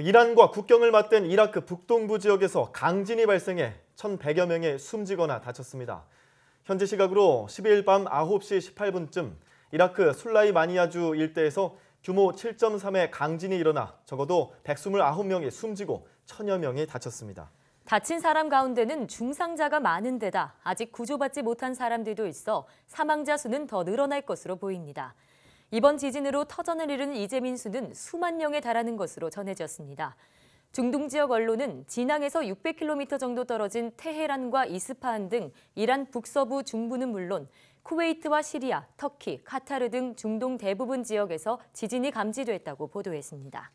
이란과 국경을 맞댄 이라크 북동부 지역에서 강진이 발생해 1,100여 명이 숨지거나 다쳤습니다. 현지 시각으로 12일 밤 9시 18분쯤 이라크 술라이마니아주 일대에서 규모 7.3의 강진이 일어나 적어도 129명이 숨지고 1천여 명이 다쳤습니다. 다친 사람 가운데는 중상자가 많은 데다 아직 구조받지 못한 사람들도 있어 사망자 수는 더 늘어날 것으로 보입니다. 이번 지진으로 터전을 잃은 이재민 수는 수만 명에 달하는 것으로 전해졌습니다. 중동 지역 언론은 진앙에서 600km 정도 떨어진 테헤란과 이스파한 등 이란 북서부 중부는 물론 쿠웨이트와 시리아, 터키, 카타르 등 중동 대부분 지역에서 지진이 감지됐다고 보도했습니다.